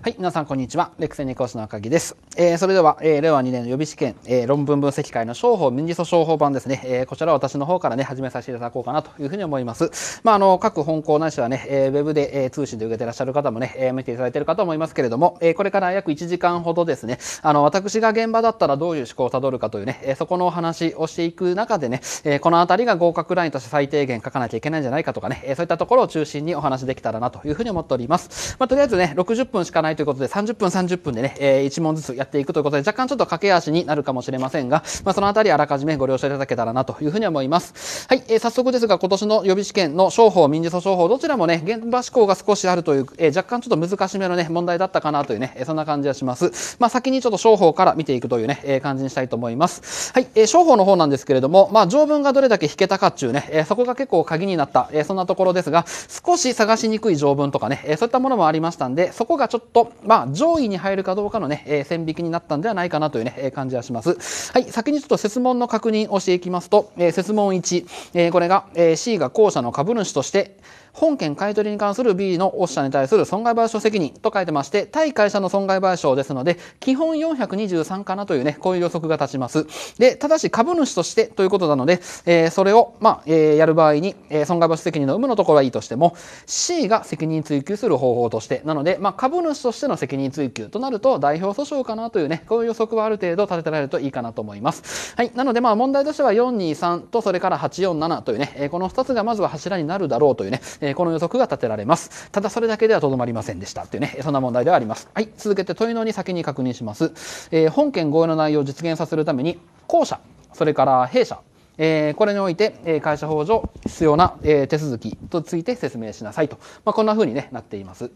はい、皆さんこんにちは。レクセニ講師の赤木です。えー、それでは、えー、令和2年の予備試験、えー、論文分析会の商法民事訴訟法版ですね、えー、こちらは私の方からね、始めさせていただこうかなというふうに思います。まあ、あの、各本校ないしはね、えー、ウェブで、えー、通信で受けてらっしゃる方もね、えー、見ていただいているかと思いますけれども、えー、これから約1時間ほどですね、あの、私が現場だったらどういう思考をたどるかというね、えー、そこのお話をしていく中でね、えー、このあたりが合格ラインとして最低限書かなきゃいけないんじゃないかとかね、えー、そういったところを中心にお話できたらなというふうに思っております。まあ、とりあえずね、60分しかないないということで、30分30分でね、えー、1問ずつやっていくということで、若干ちょっと駆け足になるかもしれませんが、まあ、そのあたりあらかじめご了承いただけたらなというふうに思います。はい、えー、早速ですが、今年の予備試験の商法、民事訴訟法、どちらもね、現場志向が少しあるという、えー、若干ちょっと難しめのね、問題だったかなというね、えー、そんな感じがします。まあ、先にちょっと商法から見ていくというね、えー、感じにしたいと思います。はい、えー、商法の方なんですけれども、まあ、条文がどれだけ引けたかっていうね、えー、そこが結構鍵になった、えー、そんなところですが、少し探しにくい条文とかね、えー、そういったものもありましたんで、そこがちょっとと、まあ、上位に入るかどうかのね、えー、線引きになったんではないかなというね、えー、感じはします。はい、先にちょっと説問の確認をしていきますと、えー、説問1、えー、これが、えー、C が後者の株主として、本件買取に関する B のおっしゃに対する損害賠償責任と書いてまして、対会社の損害賠償ですので、基本423かなというね、こういう予測が立ちます。で、ただし株主としてということなので、えー、それを、まあ、えー、やる場合に、えー、損害賠償責任の有無のところはいいとしても、C が責任追及する方法として、なので、まあ、株主としての責任追及となると、代表訴訟かなというね、こういう予測はある程度立てられるといいかなと思います。はい。なので、まあ、問題としては423と、それから847というね、この2つがまずは柱になるだろうというね、えー、この予測が立てられます。ただそれだけではとどまりませんでしたというね、そんな問題ではあります。はい、続けて問いのに先に確認します。えー、本件合意の内容を実現させるために、後者、それから弊社、えー、これにおいて、え会社法上必要な、え手続きとついて説明しなさいと、まあ、こんな風に、ね、なっています。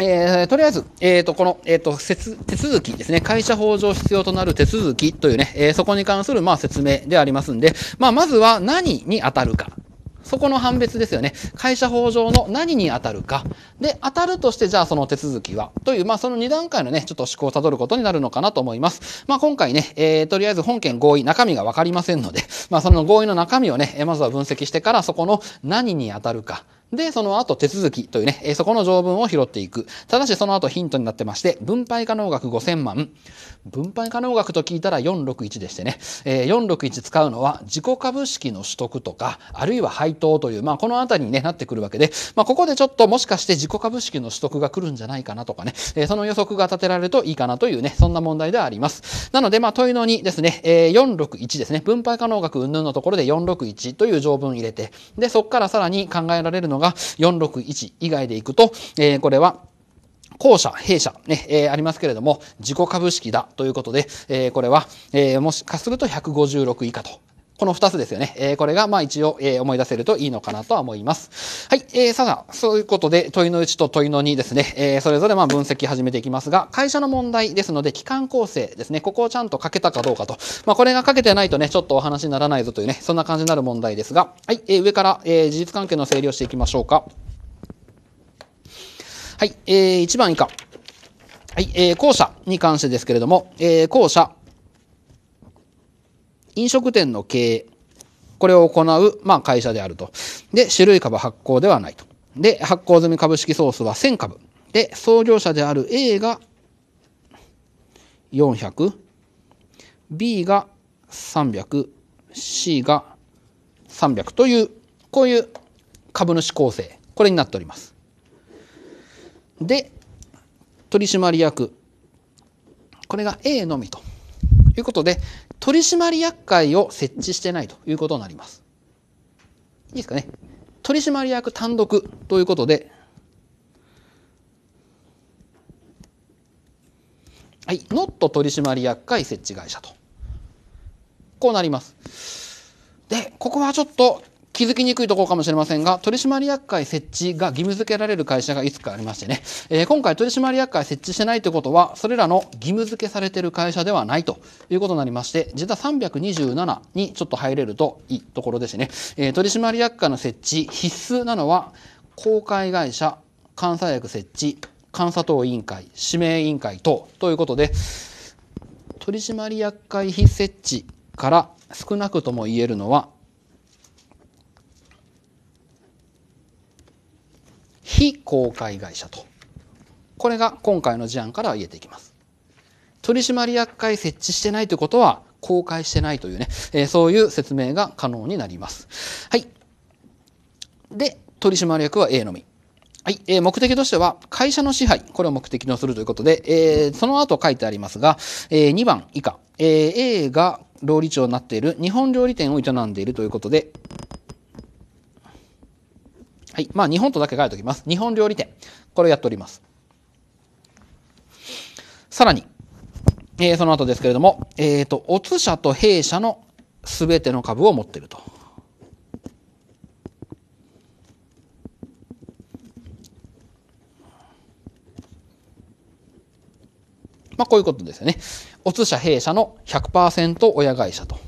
えー、とりあえず、えっ、ー、と、この、えっ、ー、と、手続きですね。会社法上必要となる手続きというね、えそこに関する、まあ、説明でありますんで、まあ、まずは何に当たるかそこの判別ですよね。会社法上の何に当たるか。で、当たるとして、じゃあその手続きはという、まあその2段階のね、ちょっと思考をたどることになるのかなと思います。まあ今回ね、えー、とりあえず本件合意、中身がわかりませんので、まあその合意の中身をね、まずは分析してから、そこの何に当たるか。で、その後手続きというね、えそこの条文を拾っていく。ただしその後ヒントになってまして、分配可能額5000万。分配可能額と聞いたら461でしてね、えー、461使うのは自己株式の取得とか、あるいは配当という、まあこのあたりに、ね、なってくるわけで、まあここでちょっともしかして自己株式の取得が来るんじゃないかなとかね、えー、その予測が立てられるといいかなというね、そんな問題ではあります。なので、まあ問いの2ですね、えー、461ですね、分配可能額云々のところで461という条文入れて、で、そこからさらに考えられるののが461以外でいくと、えー、これは後者、弊社、ね、えー、ありますけれども、自己株式だということで、えー、これは、えー、もしかすると156以下とこの二つですよね。えー、これが、まあ一応、えー、思い出せるといいのかなとは思います。はい。えー、さあ、そういうことで、問いの1と問いの2ですね。えー、それぞれ、まあ分析始めていきますが、会社の問題ですので、期間構成ですね。ここをちゃんと書けたかどうかと。まあこれが書けてないとね、ちょっとお話にならないぞというね、そんな感じになる問題ですが、はい。えー、上から、えー、事実関係の整理をしていきましょうか。はい。えー、1番以下。はい。えー、後者に関してですけれども、えー、後者、飲食店の経営、これを行う、まあ、会社であると。で、種類株発行ではないと。で、発行済み株式総数は1000株。で、創業者である A が400、B が300、C が300という、こういう株主構成、これになっております。で、取締役、これが A のみということで、取締役会を設置してないということになります。いいですかね。取締役単独ということで、はい、ノット取締役会設置会社と。こうなります。で、ここはちょっと気づきにくいところかもしれませんが、取締役会設置が義務付けられる会社がいつかありましてね、えー、今回取締役会設置してないということは、それらの義務付けされている会社ではないということになりまして、実は327にちょっと入れるといいところですね、えー、取締役会の設置必須なのは、公開会社、監査役設置、監査等委員会、指名委員会等ということで、取締役会非設置から少なくとも言えるのは非公開会社と。これが今回の事案から言えていきます。取締役会設置してないということは、公開してないというね、えー、そういう説明が可能になります。はい。で、取締役は A のみ。はい、え目的としては、会社の支配、これを目的とするということで、えその後書いてありますが、え2番以下、え A が料理長になっている日本料理店を営んでいるということで、はい。まあ、日本とだけ書いておきます。日本料理店。これをやっております。さらに、えー、その後ですけれども、えっ、ー、と、オ社と弊社のすべての株を持っていると。まあ、こういうことですよね。オツ社弊社の100%親会社と。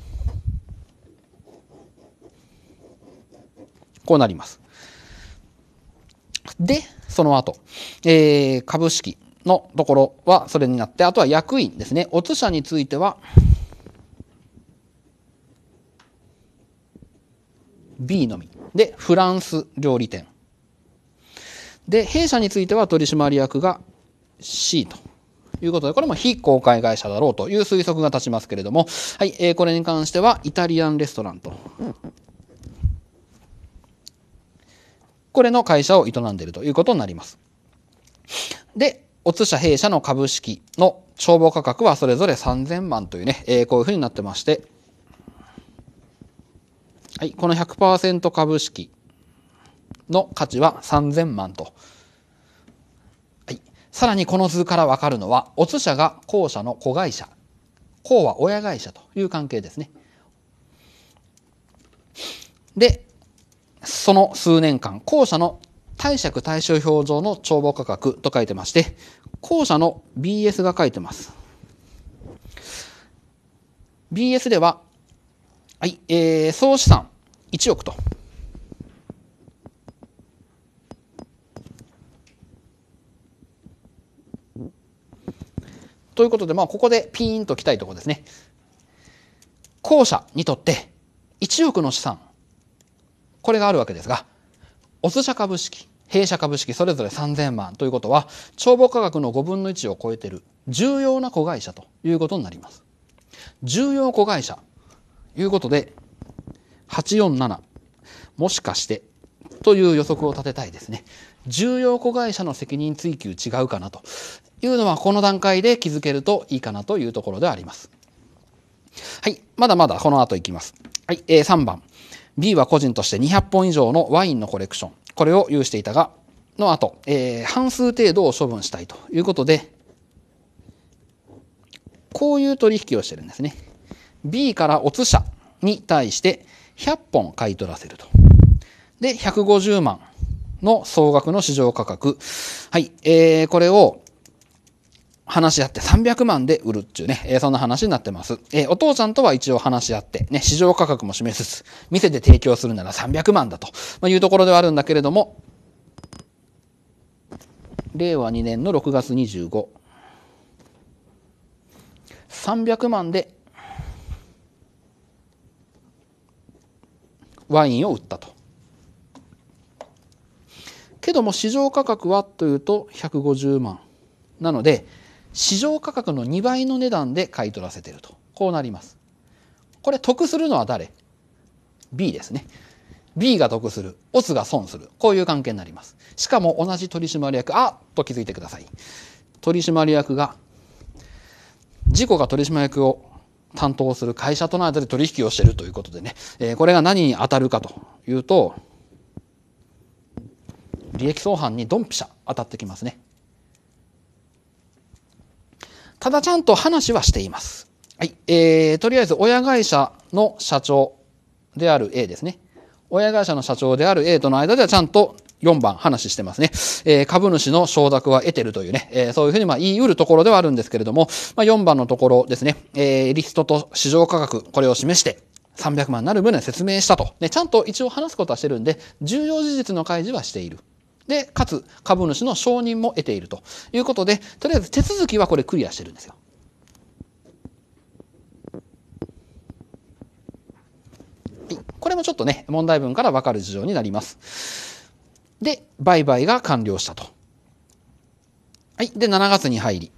こうなります。で、その後、えー、株式のところはそれになって、あとは役員ですね。オツ社については、B のみ。で、フランス料理店。で、弊社については取締役が C ということで、これも非公開会社だろうという推測が立ちますけれども、はい、えー、これに関してはイタリアンレストランとこれの会社を営んでいるということになります。で、オ社弊社の株式の帳簿価格はそれぞれ3000万というね、えー、こういうふうになってまして、はい、この100%株式の価値は3000万と。はい、さらにこの図からわかるのは、オツ社が後社の子会社、公は親会社という関係ですね。で、その数年間、後者の貸借対照表上の帳簿価格と書いてまして、後者の BS が書いてます。BS では、はい、えー、総資産1億と。ということで、まあ、ここでピーンときたいところですね。後者にとって1億の資産これがあるわけですが、オス社株式、弊社株式それぞれ3000万ということは、帳簿価額の5分の1を超えている重要な子会社ということになります。重要子会社ということで、847、もしかしてという予測を立てたいですね。重要子会社の責任追及違うかなというのはこの段階で気づけるといいかなというところであります。はい。まだまだこの後いきます。はい。えー、3番。B は個人として200本以上のワインのコレクション、これを有していたが、の後、えー、半数程度を処分したいということで、こういう取引をしてるんですね。B からオツ社に対して100本買い取らせると。で、150万の総額の市場価格。はい、えー、これを話し合って300万で売るっていうね、えー、そんな話になってます。えー、お父さんとは一応話し合って、ね、市場価格も示す。店で提供するなら300万だと、まあ、いうところではあるんだけれども、令和2年の6月25、300万でワインを売ったと。けども市場価格はというと150万。なので、市場価格の2倍の値段で買い取らせてるとこうなりますこれ得するのは誰 ?B ですね B が得するオスが損するこういう関係になりますしかも同じ取締役あっと気づいてください取締役が事故が取締役を担当する会社との間で取引をしているということでね、えー、これが何に当たるかというと利益相反にドンピシャ当たってきますねただちゃんと話はしています。はい。えー、とりあえず親会社の社長である A ですね。親会社の社長である A との間ではちゃんと4番話してますね。えー、株主の承諾は得てるというね、えー、そういうふうにまあ言い得るところではあるんですけれども、まあ、4番のところですね、えー、リストと市場価格、これを示して、300万になる分で説明したと。ね、ちゃんと一応話すことはしてるんで、重要事実の開示はしている。で、かつ株主の承認も得ているということで、とりあえず手続きはこれクリアしてるんですよ。これもちょっとね、問題文から分かる事情になります。で、売買が完了したと。はい。で、7月に入り、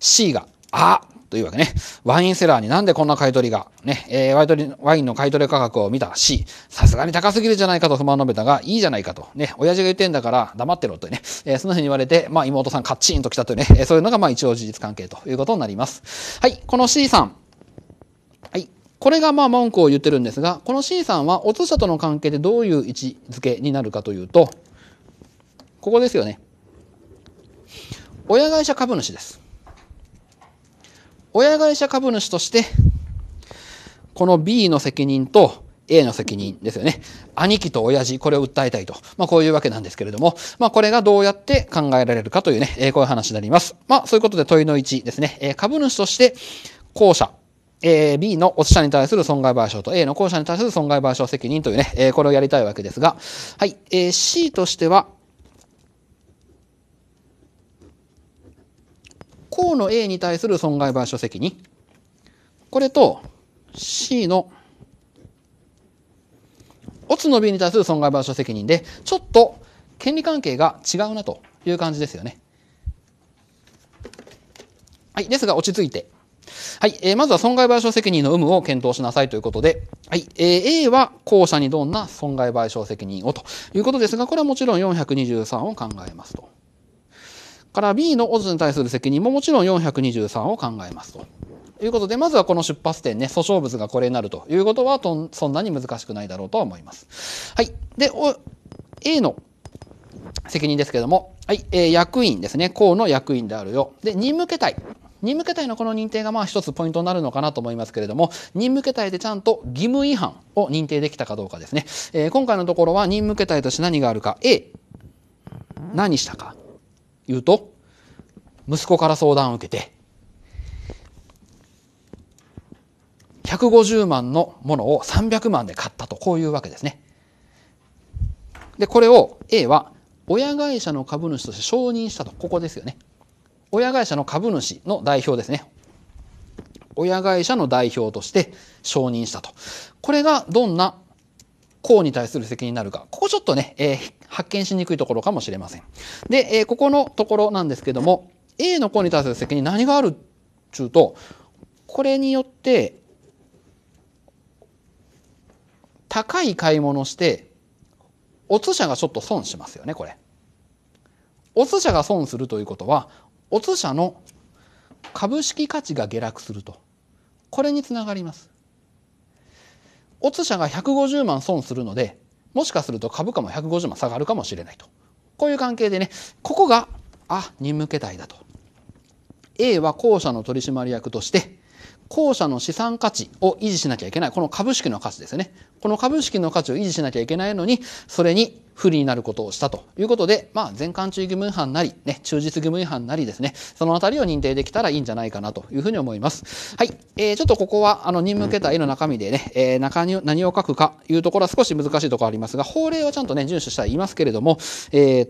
C が、あというわけね。ワインセラーになんでこんな買い取りが、ね、えー、ワインの買い取り価格を見たし、さすがに高すぎるじゃないかと不満を述べたが、いいじゃないかと。ね、親父が言ってんだから黙ってろとね、えー、そんな風に言われて、まあ妹さんカッチンと来たというね、えー、そういうのがまあ一応事実関係ということになります。はい、この C さん。はい。これがまあ文句を言ってるんですが、この C さんは、お通者との関係でどういう位置づけになるかというと、ここですよね。親会社株主です。親会社株主として、この B の責任と A の責任ですよね。兄貴と親父、これを訴えたいと。まあこういうわけなんですけれども、まあこれがどうやって考えられるかというね、えー、こういう話になります。まあそういうことで問いの1ですね。えー、株主として、後者、え B のっしゃに対する損害賠償と A の後者に対する損害賠償責任というね、えこれをやりたいわけですが、はい、えー、C としては、項の A に対する損害賠償責任。これと C のオツの B に対する損害賠償責任で、ちょっと権利関係が違うなという感じですよね。はい。ですが、落ち着いて。はい。えー、まずは損害賠償責任の有無を検討しなさいということで、はい。えー、A は後者にどんな損害賠償責任をということですが、これはもちろん423を考えますと。から B のオズに対する責任ももちろん423を考えますと。ということで、まずはこの出発点ね、訴訟物がこれになるということはと、そんなに難しくないだろうとは思います。はい。で、A の責任ですけども、はい、えー、役員ですね、公の役員であるよ。で、任務形態。任務形態のこの認定がまあ一つポイントになるのかなと思いますけれども、任務形態でちゃんと義務違反を認定できたかどうかですね。えー、今回のところは任務形態として何があるか、A、何したか。言うと息子から相談を受けて150万のものを300万で買ったとこういうわけですね。でこれを A は親会社の株主として承認したとここですよね。親会社の株主の代表ですね。親会社の代表として承認したと。これがどんな公に対する責任になるか、ここちょっとね、えー、発見しにくいところかもしれません。で、えー、ここのところなんですけども、A の公に対する責任何があるちゅうと、これによって、高い買い物して、お通社がちょっと損しますよね、これ。お通社が損するということは、お通社の株式価値が下落すると。これにつながります。オツ社が150万損するのでもしかすると株価も150万下がるかもしれないとこういう関係でねここがあ任務形態だと A は後者の取締役として後者の資産価値を維持しなきゃいけない。この株式の価値ですね。この株式の価値を維持しなきゃいけないのに、それに不利になることをしたということで、まあ、全館注意義務違反なり、ね、忠実義務違反なりですね、そのあたりを認定できたらいいんじゃないかなというふうに思います。はい。えー、ちょっとここは、あの、任務形態の中身でね、えー、中に何を書くかいうところは少し難しいところありますが、法令はちゃんとね、遵守したら言いますけれども、えー、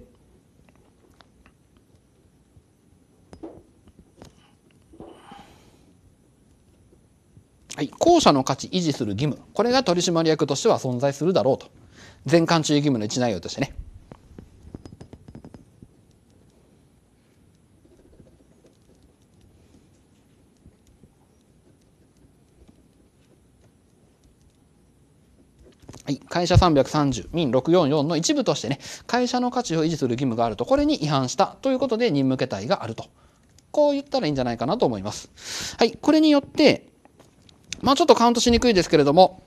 はい、後者の価値維持する義務これが取締役としては存在するだろうと全館注意義務の一内容としてねはい、会社330民644の一部としてね会社の価値を維持する義務があるとこれに違反したということで任務形態があるとこう言ったらいいんじゃないかなと思います。はい、これによってまあちょっとカウントしにくいですけれども、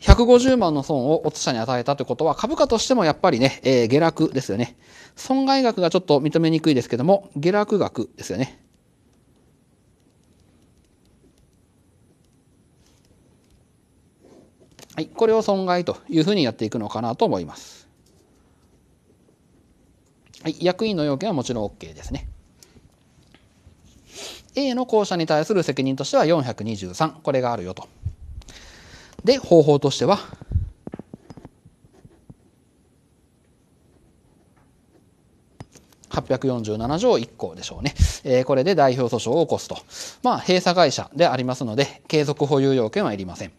150万の損を落者に与えたということは、株価としてもやっぱりね、えー、下落ですよね。損害額がちょっと認めにくいですけども、下落額ですよね。はい、これを損害というふうにやっていくのかなと思います。はい、役員の要件はもちろん OK ですね。A の校舎に対する責任としては423これがあるよと。で方法としては847条1項でしょうね、えー、これで代表訴訟を起こすと。まあ、閉鎖会社でありますので、継続保有要件はいりません。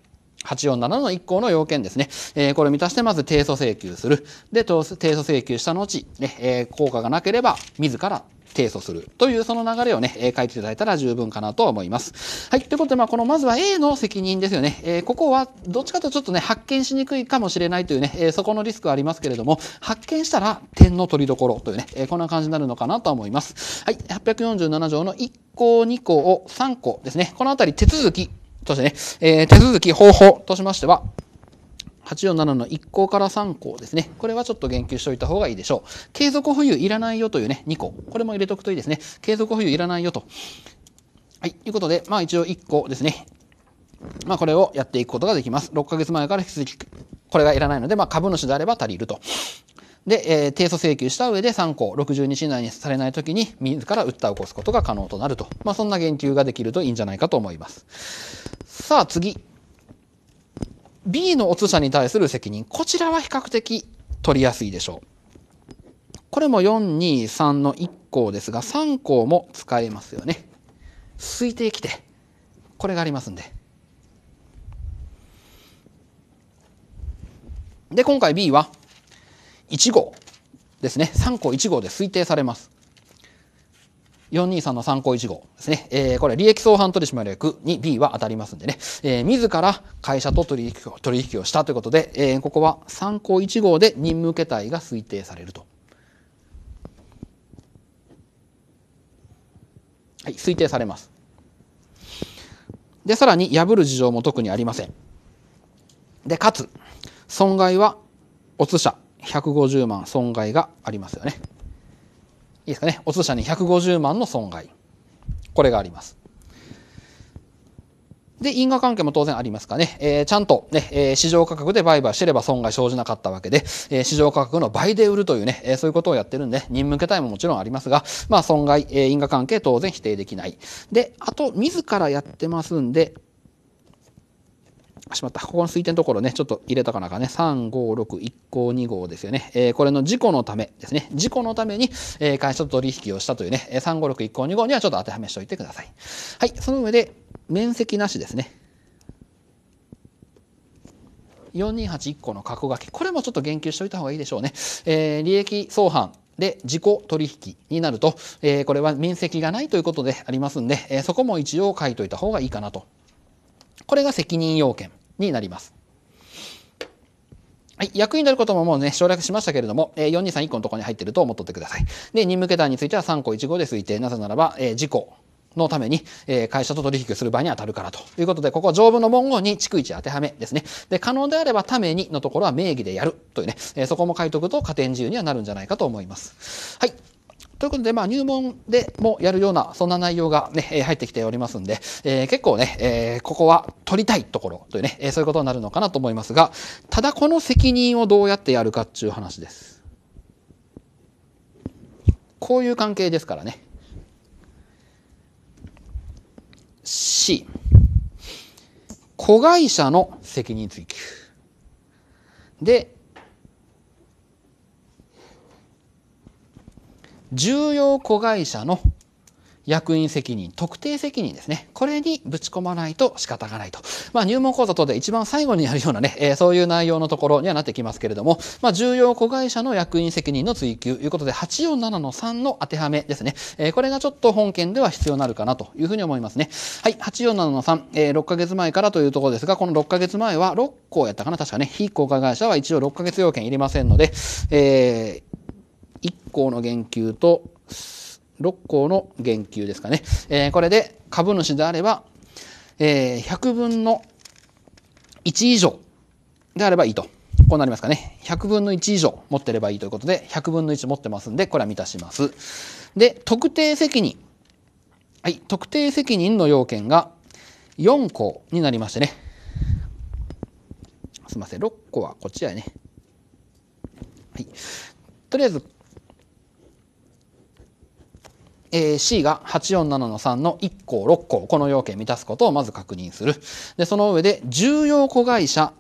847の1項の要件ですね。えー、これを満たしてまず提訴請求する。で、提訴請求した後、ね、えー、効果がなければ、自ら提訴するというその流れをね、えー、書いていただいたら十分かなと思います。はい。ということで、まあ、このまずは A の責任ですよね。えー、ここはどっちかというとちょっとね、発見しにくいかもしれないというね、えー、そこのリスクはありますけれども、発見したら点の取りどころというね、えー、こんな感じになるのかなと思います。はい。847条の1項、2項を3項ですね。このあたり手続きとしてね、えー、手続き方法としましては、847の1項から3項ですね。これはちょっと言及しておいた方がいいでしょう。継続保有いらないよというね、2個。これも入れとくといいですね。継続保有いらないよと。はい。ということで、まあ一応1個ですね。まあこれをやっていくことができます。6ヶ月前から引き続き、これがいらないので、まあ株主であれば足りると。で、えー、提訴請求した上で3項、60日以内にされないときに、自ら訴えを起こすことが可能となると。まあそんな言及ができるといいんじゃないかと思います。さあ次。B のお通者に対する責任。こちらは比較的取りやすいでしょう。これも423の1項ですが、3項も使えますよね。推定規定。これがありますんで。で、今回 B は1号ですね。3項1号で推定されます。423の参考1号ですね。えー、これ利益相反取締役に B は当たりますんでね。えー、自ら会社と取引を取引をしたということで、えー、ここは参考1号で任務形態が推定されると。はい、推定されます。で、さらに破る事情も特にありません。で、かつ、損害は、お通社150万損害がありますよね。いいですかね、お通社に150万の損害。これがあります。で、因果関係も当然ありますかね。えー、ちゃんとね、えー、市場価格で売買してれば損害生じなかったわけで、えー、市場価格の倍で売るというね、えそういうことをやってるんで、任務形態ももちろんありますが、まあ損害、え因果関係当然否定できない。で、あと、自らやってますんで、しまった。ここの推定のところね、ちょっと入れたかなかね、3、5、6、1項、2号ですよね。えー、これの事故のためですね。事故のために、えー、会社と取引をしたというね、3、5、6、1項、2号にはちょっと当てはめしておいてください。はい、その上で、面積なしですね。4281個の角書き。これもちょっと言及しておいた方がいいでしょうね。えー、利益相反で自己取引になると、えー、これは面積がないということでありますんで、えー、そこも一応書いといた方がいいかなと。これが責任要件。になります。はい、役員でることももうね、省略しましたけれども、えー、4231個のところに入ってると思っとってください。で、任務桁については3個15で推定。なぜならば、えー、事故のために、えー、会社と取引する場合に当たるからということで、ここは条文の文言に逐一当てはめですね。で、可能であればためにのところは名義でやるというね、えー、そこも書いとくと加点自由にはなるんじゃないかと思います。はい。ということで、まあ、入門でもやるような、そんな内容がね、入ってきておりますんで、えー、結構ね、えー、ここは取りたいところというね、えー、そういうことになるのかなと思いますが、ただこの責任をどうやってやるかっていう話です。こういう関係ですからね。C。子会社の責任追及。で、重要子会社の役員責任、特定責任ですね。これにぶち込まないと仕方がないと。まあ入門講座等で一番最後にやるようなね、えー、そういう内容のところにはなってきますけれども、まあ重要子会社の役員責任の追求ということで、847の3の当てはめですね。えー、これがちょっと本件では必要になるかなというふうに思いますね。はい、847の3、えー、6ヶ月前からというところですが、この6ヶ月前は6校やったかな確かね、非公開会社は一応6ヶ月要件いりませんので、えー、1項の減給と6項の減給ですかね、えー、これで株主であれば、えー、100分の1以上であればいいと。こうなりますかね。100分の1以上持ってればいいということで、100分の1持ってますんで、これは満たします。で、特定責任。はい、特定責任の要件が4項になりましてね。すいません、6個はこっちやね。はい。とりあえず、えー、C が847の3の1項6項この要件満たすことをまず確認するでその上で重要子会社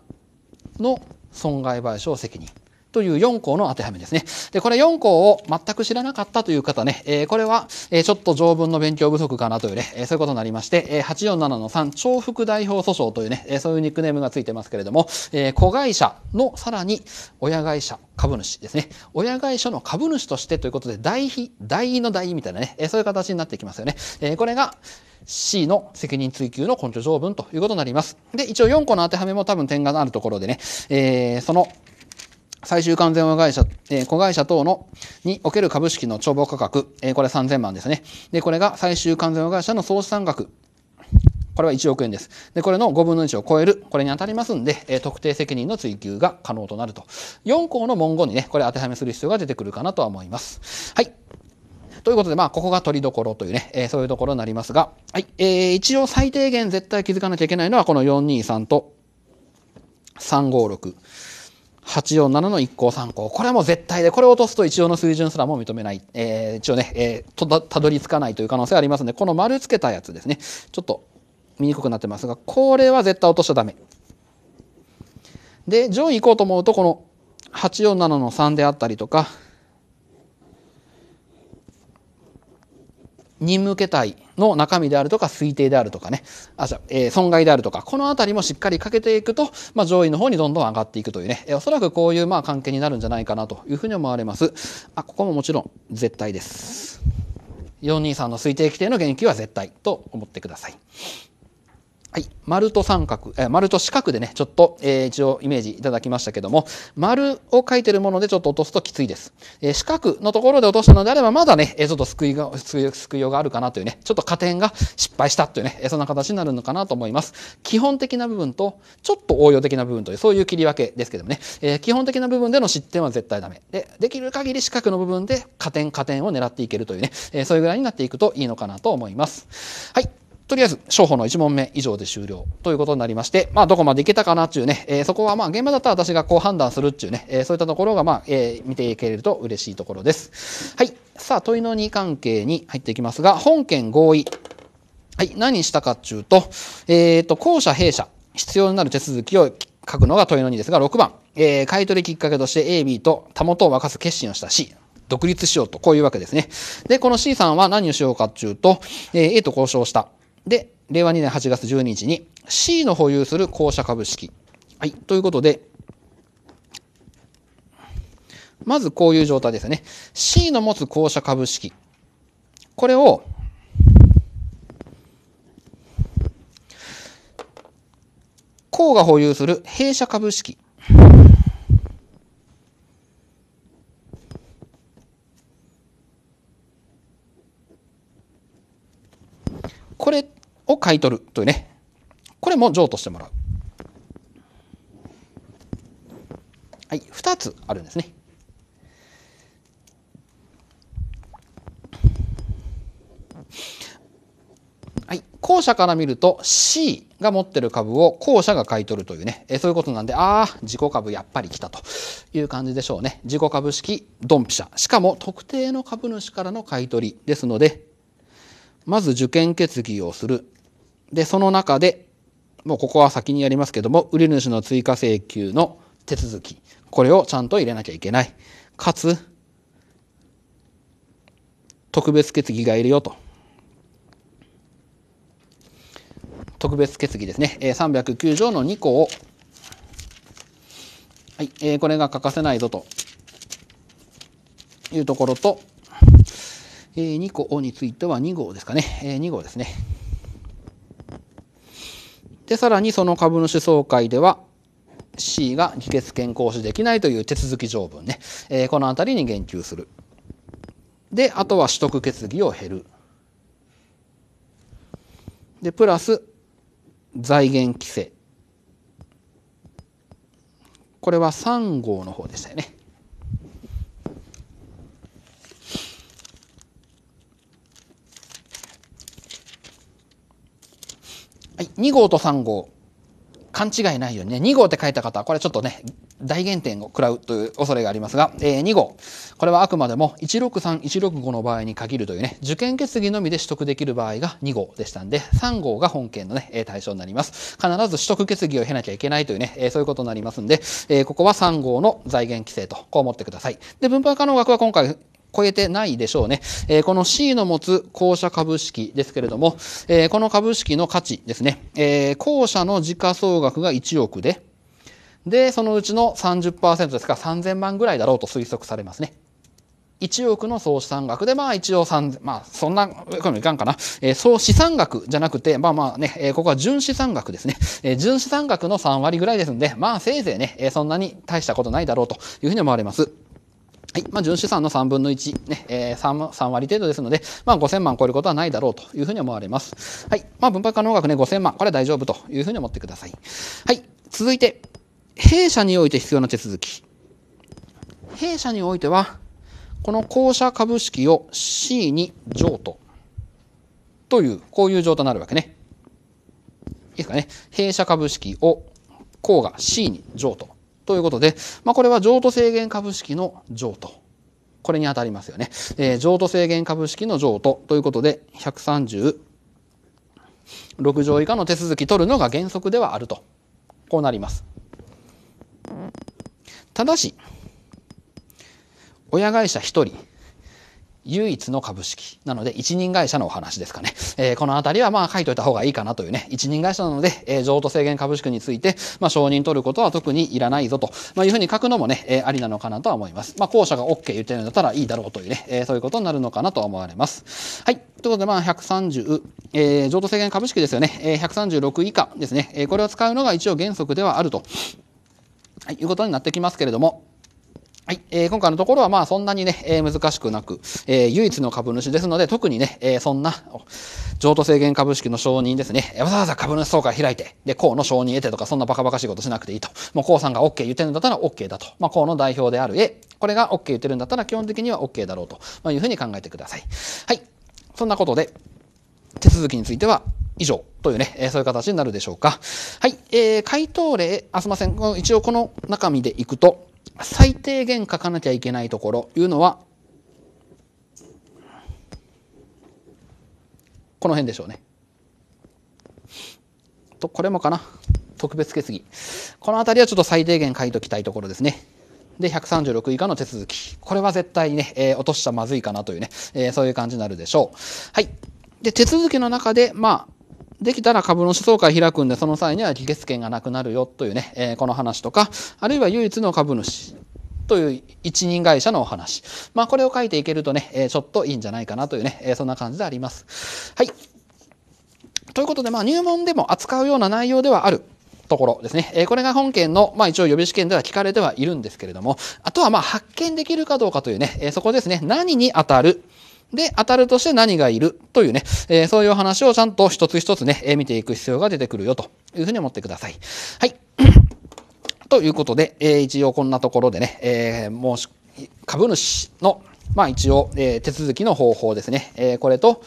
の損害賠償責任という4項の当てはめですね。で、これ4項を全く知らなかったという方ね、えー、これは、えちょっと条文の勉強不足かなというね、えそういうことになりまして、え847の3、重複代表訴訟というね、えそういうニックネームがついてますけれども、え子会社のさらに親会社、株主ですね。親会社の株主としてということで、代費、代位の代位みたいなね、えそういう形になってきますよね。えこれが、C の責任追及の根拠条文ということになります。で、一応4個の当てはめも多分点があるところでね、えー、その最終完全親会社、えー、子会社等の、における株式の帳簿価格、えー、これ3000万ですね。で、これが最終完全親会社の総資産額。これは1億円です。で、これの5分の1を超える、これに当たりますんで、えー、特定責任の追及が可能となると。4項の文言にね、これ当てはめする必要が出てくるかなとは思います。はい。ということで、まあ、ここが取りどころというね、えー、そういうところになりますが、はい。えー、一応最低限絶対気づかなきゃいけないのは、この423と356。847の1項3項。これはもう絶対で、これを落とすと一応の水準すらも認めない。えー、一応ね、えー、とたどり着かないという可能性ありますので、この丸つけたやつですね。ちょっと見にくくなってますが、これは絶対落としちゃダメ。で、上位行こうと思うと、この847の3であったりとか、に向けたい。の中身であるとか推定であるとかね、あ、じゃ、えー、損害であるとか、このあたりもしっかりかけていくと、まあ、上位の方にどんどん上がっていくというね、えおそらくこういうまあ関係になるんじゃないかなというふうに思われます。あ、ここももちろん絶対です。423の推定規定の言及は絶対と思ってください。はい、丸と三角、え丸と四角でね、ちょっと、えー、一応イメージいただきましたけども、丸を書いてるものでちょっと落とすときついです。えー、四角のところで落としたのであれば、まだね、えー、ちょっと救いが、救いようがあるかなというね、ちょっと加点が失敗したというね、えそんな形になるのかなと思います。基本的な部分と、ちょっと応用的な部分という、そういう切り分けですけどもね、え基本的な部分での失点は絶対ダメ。で、できる限り四角の部分で加点、加点を狙っていけるというね、えそういうぐらいになっていくといいのかなと思います。はい、とりあえず、商法の1問目以上で終了ということになりまして、まあ、どこまでいけたかなっていうね、えー、そこはまあ、現場だったら私がこう判断するっていうね、えー、そういったところがまあ、えー、見ていけれると嬉しいところです。はい。さあ、問いの2関係に入っていきますが、本件合意。はい。何したかっていうと、えっ、ー、と、後者弊社、必要になる手続きを書くのが問いの2ですが、6番、えー、買取きっかけとして AB とたもとを沸かす決心をした C。独立しようと、こういうわけですね。で、この C さんは何をしようかっていうと、えー、A と交渉した。で、令和2年8月12日に C の保有する公社株式。はい。ということで、まずこういう状態ですね。C の持つ公社株式。これを、公が保有する弊社株式。これを買い取るというねこれも譲渡してもらうはい2つあるんですねはい後者から見ると C が持ってる株を後者が買い取るというねえそういうことなんでああ自己株やっぱり来たという感じでしょうね自己株式ドンピシャしかも特定の株主からの買い取りですのでまず受験決議をする。で、その中で、もうここは先にやりますけども、売り主の追加請求の手続き。これをちゃんと入れなきゃいけない。かつ、特別決議がいるよと。特別決議ですね。309条の2項を、はい、これが欠かせないぞというところと、えー、2個については2号ですかね、えー、2号ですね。で、さらにその株主総会では、C が議決権行使できないという手続き条文ね、えー、この辺りに言及する。で、あとは取得決議を減る。で、プラス財源規制。これは3号の方でしたよね。はい、2号と3号勘違いないようにね2号って書いた方はこれちょっとね大減点を食らうという恐れがありますが、えー、2号これはあくまでも163165の場合に限るというね受験決議のみで取得できる場合が2号でしたんで3号が本件のね対象になります必ず取得決議を経なきゃいけないというね、えー、そういうことになりますんで、えー、ここは3号の財源規制とこう思ってくださいで分配可能額は今回超えてないでしょうね。えー、この C の持つ後者株式ですけれども、えー、この株式の価値ですね、えー、後者の時価総額が1億で、で、そのうちの30%ですか3000万ぐらいだろうと推測されますね。1億の総資産額で、まあ一応3、まあそんな、こいかんかな。えー、総資産額じゃなくて、まあまあね、えー、ここは純資産額ですね。えー、純資産額の3割ぐらいですんで、まあせいぜいね、えー、そんなに大したことないだろうというふうに思われます。はい。まあ、純資産の3分の1、ね、えー3、3割程度ですので、まあ、5000万超えることはないだろうというふうに思われます。はい。まあ、分配可能額ね、5000万、これは大丈夫というふうに思ってください。はい。続いて、弊社において必要な手続き。弊社においては、この公社株式を C に譲渡という、こういう状態になるわけね。いいですかね。弊社株式を公が C に譲渡。ということで、まあ、これは譲渡制限株式の譲渡。これに当たりますよね。えー、譲渡制限株式の譲渡ということで、136条以下の手続き取るのが原則ではあると。こうなります。ただし、親会社1人、唯一の株式なので一人会社のお話ですかね、えー、この辺りはまあ書いといた方がいいかなというね一人会社なので、えー、譲渡制限株式について、まあ、承認取ることは特にいらないぞと、まあ、いうふうに書くのもね、えー、ありなのかなとは思います、まあ、後者が OK 言ってるんだったらいいだろうというね、えー、そういうことになるのかなと思われますはいということでまあ130、えー、譲渡制限株式ですよね、えー、136以下ですね、えー、これを使うのが一応原則ではあると、はい、いうことになってきますけれどもはい、えー、今回のところはまあそんなにね、えー、難しくなく、えー、唯一の株主ですので、特にね、えー、そんな、譲渡制限株式の承認ですね、わざわざ株主総会開いて、で、うの承認得てとか、そんなバカバカしいことしなくていいと。もううさんが OK 言ってるんだったら OK だと。まあうの代表である A、これが OK 言ってるんだったら基本的には OK だろうと、まあ、いうふうに考えてください。はい、そんなことで、手続きについては以上というね、えー、そういう形になるでしょうか。はい、えー、回答例、あ、すいません。一応この中身でいくと、最低限書かなきゃいけないところいうのはこの辺でしょうね。とこれもかな特別決議この辺りはちょっと最低限書いときたいところですね。で136以下の手続きこれは絶対にね、えー、落としちゃまずいかなというね、えー、そういう感じになるでしょう。はい、で手続きの中でまあできたら株主総会開くんで、その際には議決権がなくなるよというね、えー、この話とか、あるいは唯一の株主という一人会社のお話。まあ、これを書いていけるとね、えー、ちょっといいんじゃないかなというね、えー、そんな感じであります。はい。ということで、まあ、入門でも扱うような内容ではある。ところですね。えこれが本件の、まあ一応予備試験では聞かれてはいるんですけれども、あとはまあ発見できるかどうかというね、えそこですね。何に当たるで、当たるとして何がいるというね、えー、そういう話をちゃんと一つ一つね、えー、見ていく必要が出てくるよというふうに思ってください。はい。ということで、えー、一応こんなところでね、えー、し、株主の、まあ一応、えー、手続きの方法ですね。えー、これと、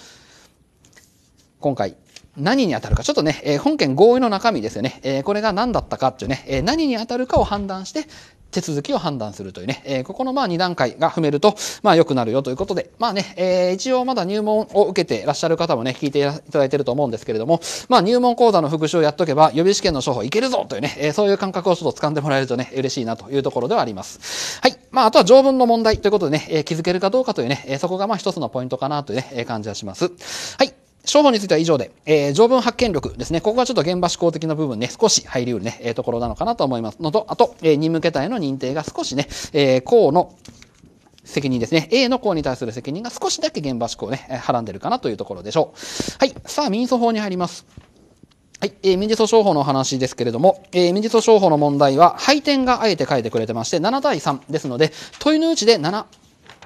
今回、何に当たるか、ちょっとね、えー、本件合意の中身ですよね、えー、これが何だったかっていうね、えー、何に当たるかを判断して、手続きを判断するというね、えー、ここのまあ2段階が踏めると、まあ良くなるよということで、まあね、えー、一応まだ入門を受けていらっしゃる方もね、聞いていただいてると思うんですけれども、まあ入門講座の復習をやっとけば、予備試験の処方いけるぞというね、えー、そういう感覚をちょっと掴んでもらえるとね、嬉しいなというところではあります。はい。まああとは条文の問題ということでね、えー、気づけるかどうかというね、えー、そこがまあ一つのポイントかなというね、えー、感じはします。はい。商法については以上で、えー、条文発見力ですね。ここがちょっと現場思考的な部分ね、少し入りうるね、えー、ところなのかなと思いますのと、あと、えー、任務形態の認定が少しね、えー、項の責任ですね。A の項に対する責任が少しだけ現場思考ね、はらんでるかなというところでしょう。はい。さあ、民訴法に入ります。はい、えー、民事訴訟法の話ですけれども、えー、民事訴訟法の問題は、配点があえて書いてくれてまして、7対3ですので、問いのうちで7、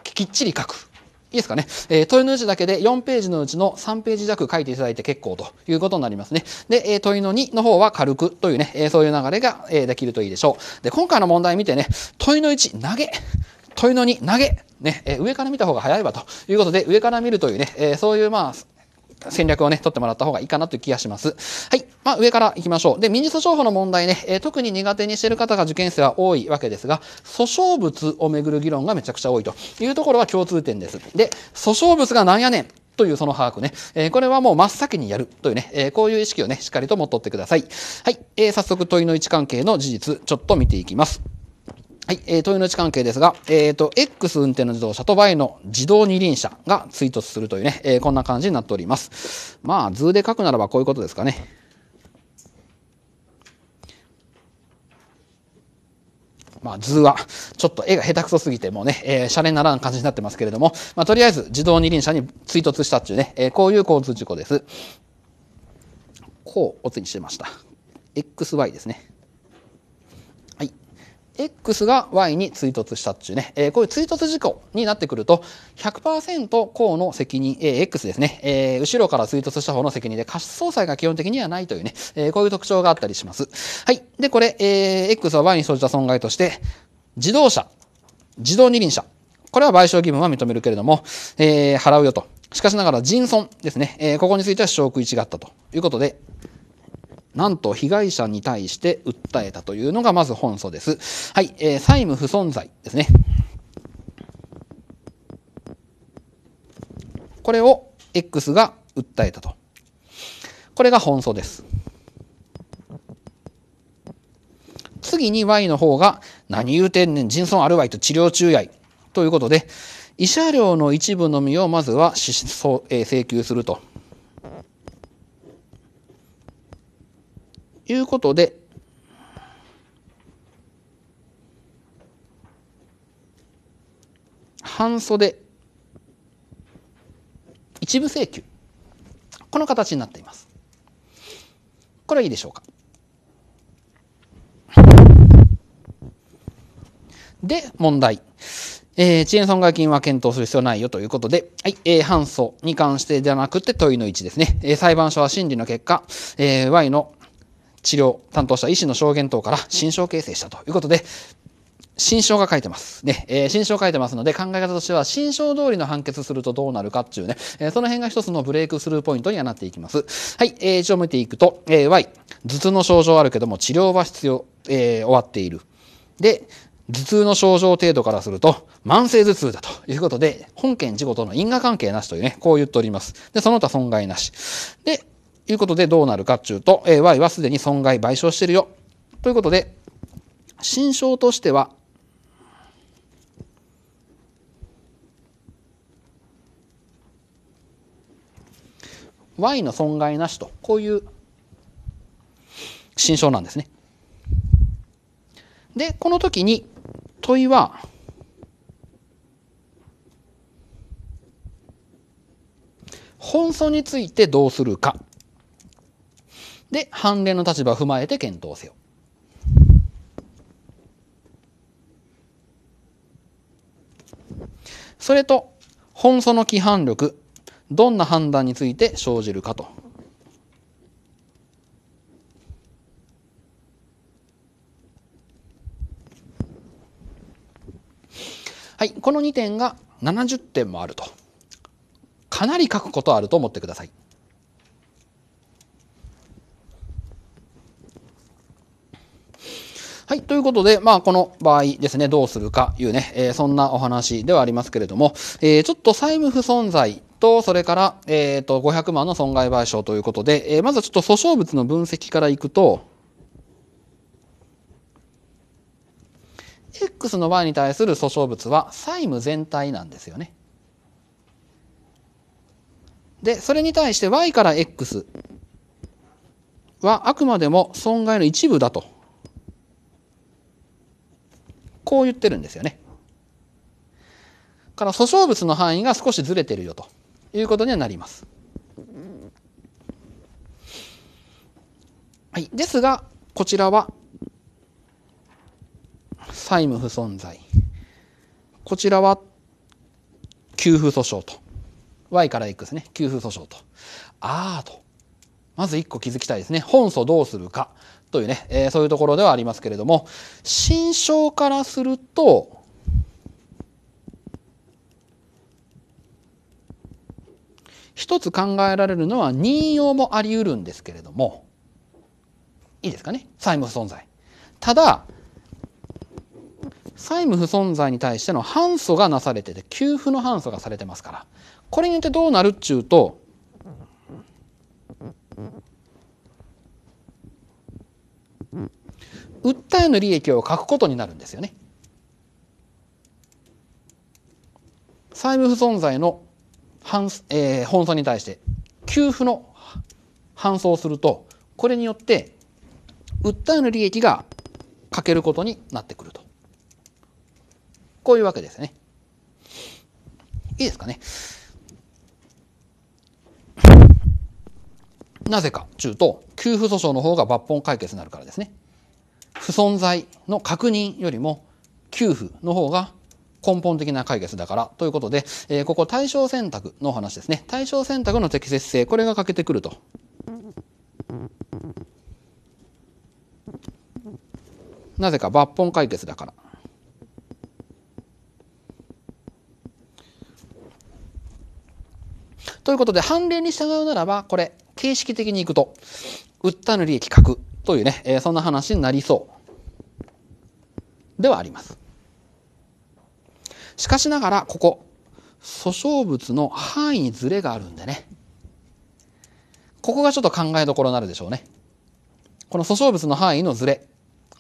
きっちり書く。いいですかね。えー、問いの1だけで4ページのうちの3ページ弱書いていただいて結構ということになりますね。で、えー、問いの2の方は軽くというね、えー、そういう流れが、えー、できるといいでしょう。で、今回の問題見てね、問いの1投げ、問いの2投げ、ね、えー、上から見た方が早いわということで、上から見るというね、えー、そういうまあ、戦略をね、取ってもらった方がいいかなという気がします。はい。まあ、上から行きましょう。で、民事訴訟法の問題ね、えー、特に苦手にしてる方が受験生は多いわけですが、訴訟物をめぐる議論がめちゃくちゃ多いというところは共通点です。で、訴訟物がなんやねんというその把握ね。えー、これはもう真っ先にやるというね、えー、こういう意識をね、しっかりと持っとってください。はい。えー、早速問いの位置関係の事実、ちょっと見ていきます。はい、えー、問いの位置関係ですが、えっ、ー、と、X 運転の自動車と Y の自動二輪車が追突するというね、えー、こんな感じになっております。まあ、図で書くならばこういうことですかね。まあ、図は、ちょっと絵が下手くそすぎて、もうね、えー、シャレにならん感じになってますけれども、まあ、とりあえず自動二輪車に追突したっていうね、えー、こういう交通事故です。こう、おつにしてました。XY ですね。X が Y に追突したっていうね、えー、こういう追突事故になってくると100%項の責任、えー、X ですね、えー、後ろから追突した方の責任で過失相殺が基本的にはないというね、えー、こういう特徴があったりします。はい。で、これ、えー、X は Y に生じた損害として、自動車、自動二輪車、これは賠償義務は認めるけれども、えー、払うよと。しかしながら人損ですね、えー、ここについては証拠一があったということで、なんと被害者に対して訴えたというのがまず本訴です。はい、えー、債務不存在ですね。これを X が訴えたと。これが本訴です。次に Y の方が、何言うてんねん、人損あるわいと治療中やい。ということで、慰謝料の一部のみをまずはえ請求すると。いうことで、半袖一部請求この形になっていますこれはいいでしょうかで問題、えー、遅延損害金は検討する必要ないよということで、はいえー、反訴に関してではなくて問いの1ですね、えー、裁判所は審理の結果、えー、Y の治療担当した医師の証言等から新書形成したということで、新章が書いてます。ね、えー、新章書いてますので、考え方としては、新章通りの判決するとどうなるかっていうね、えー、その辺が一つのブレイクスルーポイントにはなっていきます。はい、えー、一応見ていくと、えー、Y、頭痛の症状あるけども、治療は必要、えー、終わっている。で、頭痛の症状程度からすると、慢性頭痛だということで、本件事故との因果関係なしというね、こう言っております。で、その他損害なし。で、いうことでどうなるかっていうと、え Y はすでに損害賠償してるよ。ということで、新証としては、Y の損害なしと、こういう新証なんですね。で、この時に問いは、本訴についてどうするかで、判例の立場を踏まえて検討せよ。それと、本訴の規範力、どんな判断について生じるかと。はい、この2点が70点もあると。かなり書くことあると思ってください。はい。ということで、まあ、この場合ですね、どうするかいうね、えー、そんなお話ではありますけれども、えー、ちょっと債務不存在と、それから、えっ、ー、と、500万の損害賠償ということで、えー、まずちょっと訴訟物の分析からいくと、X の場合に対する訴訟物は債務全体なんですよね。で、それに対して Y から X はあくまでも損害の一部だと。こう言ってるんですよね。から訴訟物の範囲が少しずれてるよということにはなります。はい、ですがこちらは債務不存在こちらは給付訴訟と y から x ね給付訴訟とああとまず1個気づきたいですね本訴どうするかというね、えー、そういうところではありますけれども心象からすると一つ考えられるのは任用もあり得るんですけれどもいいですかね債務不存在。ただ債務不存在に対しての反訴がなされてて給付の反訴がされてますからこれによってどうなるっちゅうと訴えの利益を書くことになるんですよね。債務不存在の反,、えー、本損に対して給付の搬送をするとこれによって訴えの利益が欠けることになってくるとこういうわけですね。いいですかね。なぜか中と給付訴訟の方が抜本解決になるからですね。不存在の確認よりも給付の方が根本的な解決だからということで、えー、ここ対象選択の話ですね。対象選択の適切性、これが欠けてくると。なぜか抜本解決だから。ということで判例に従うならばこれ形式的にいくと、売ったの利益確というね、えー、そんな話になりそうではあります。しかしながらここ訴訟物の範囲にずれがあるんでねここがちょっと考えどころになるでしょうね。この訴訟物の範囲のずれ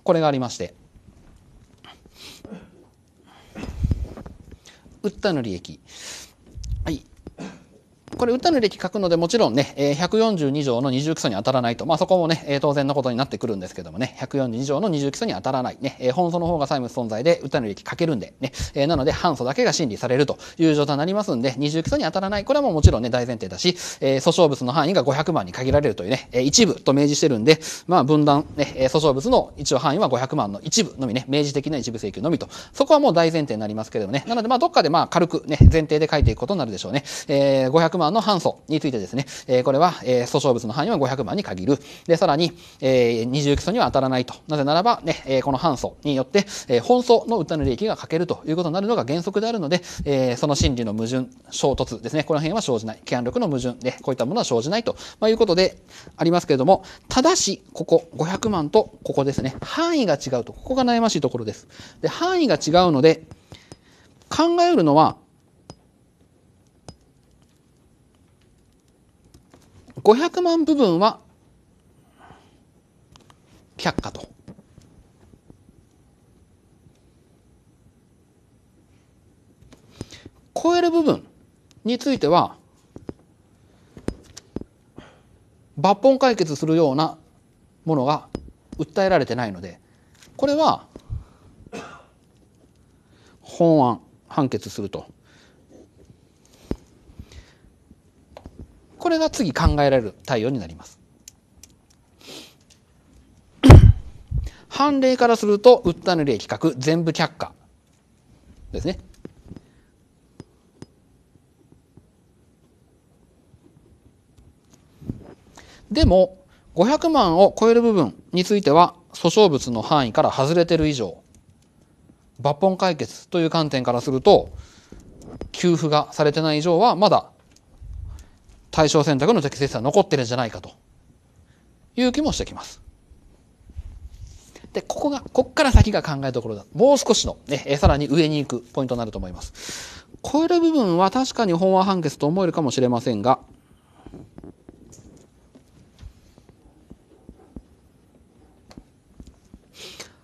これがありまして売ったの利益これ歌の歴書くのでもちろんね、え142条の二重基礎に当たらないと、まあ、そこもね、え当然のことになってくるんですけどもね142条の二重基礎に当たらないね、え本訴の方が債務存在で歌の歴書けるんでね、えなので反訴だけが審理されるという状態になりますんで二重基礎に当たらないこれはもうもちろんね大前提だし、え訴訟物の範囲が500万に限られるというね、え一部と明示してるんで、まあ、分断、ね、訴訟物の一応範囲は500万の一部のみね明示的な一部請求のみとそこはもう大前提になりますけどもねなのでまあどっかでまあ軽くね前提で書いていくことになるでしょうね、えー、500万万の反訴についてですね、えー、これは、えー、訴訟物の範囲は500万に限る。で、さらに、えー、二重起訴には当たらないと。なぜならば、ね、えー、この反訴によって、えー、本訴の訴えの利益が欠けるということになるのが原則であるので、えー、その心理の矛盾、衝突ですね、この辺は生じない。規範力の矛盾で、こういったものは生じないと、まあ、いうことでありますけれども、ただし、ここ、500万とここですね、範囲が違うと、ここが悩ましいところです。で、範囲が違うので、考えるのは、500万部分は却下と。超える部分については抜本解決するようなものが訴えられてないのでこれは本案判決するとこれが次考えられる対応になります。判例からすると、訴えの例企画、全部却下ですね。でも、500万を超える部分については、訴訟物の範囲から外れてる以上、抜本解決という観点からすると、給付がされてない以上は、まだ対象選択の適切さ残ってるんじゃないかという気もしてきます。で、ここが、こっから先が考えどころだ。もう少しの、ね、さらに上に行くポイントになると思います。超える部分は確かに本案判決と思えるかもしれませんが、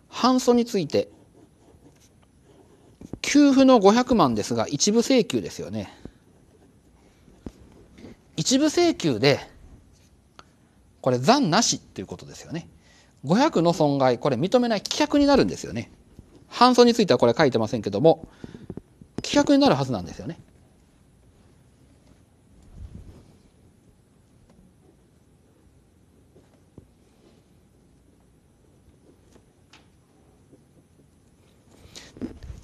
反訴について、給付の500万ですが、一部請求ですよね。一部請求で、これ残なしっていうことですよね。500の損害、これ認めない棄却になるんですよね。反損についてはこれ書いてませんけども、棄却になるはずなんですよね。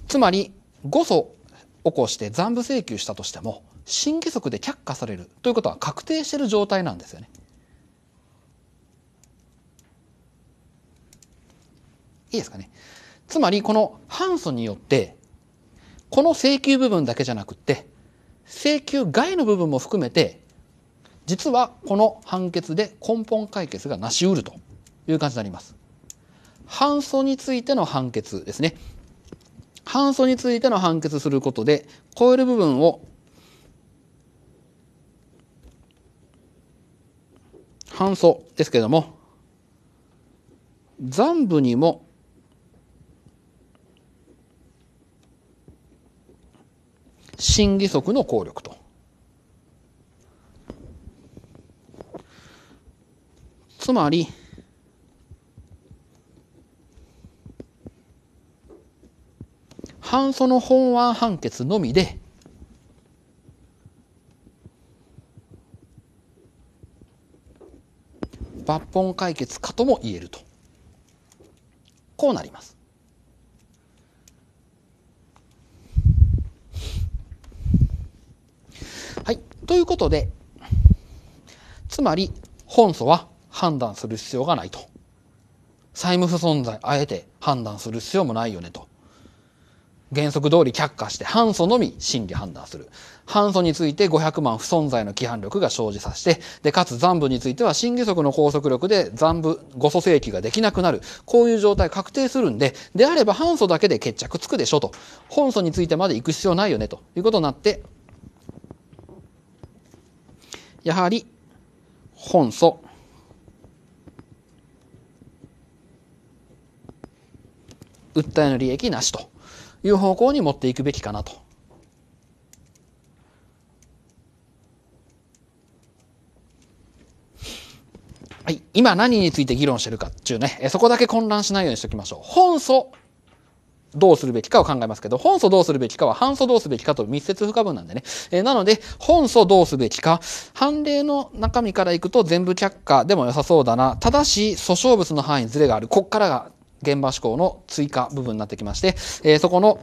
つまり、5素起こして残部請求したとしても審議則で却下されるということは確定している状態なんですよね。いいですかね。つまりこの反訴によってこの請求部分だけじゃなくって請求外の部分も含めて実はこの判決で根本解決がなし得るという感じになります。反訴についての判決ですね。反訴についての判決することで超える部分を反訴ですけれども残部にも審議則の効力と。つまり反訴の本案判決のみで抜本解決かとも言えるとこうなります。はい、ということでつまり本訴は判断する必要がないと債務不存在あえて判断する必要もないよねと原則通り却下して反訴のみ審理判断する。反訴について500万不存在の規範力が生じさせて、で、かつ残部については審議則の拘束力で残部、誤訴請求ができなくなる。こういう状態確定するんで、であれば反訴だけで決着つくでしょと。本訴についてまで行く必要ないよねということになって、やはり本訴、訴えの利益なしと。いう方向に持っていくべきかなと。はい、今何について議論してるかっていうね、そこだけ混乱しないようにしておきましょう。本素どうするべきかを考えますけど、本素どうするべきかは、反素どうすべきかと密接不可分なんでね。えなので、本素どうすべきか、判例の中身からいくと全部却下でも良さそうだな。ただし、訴訟物の範囲ずれがある。こっからが現場志向の追加部分になってきまして、えー、そこの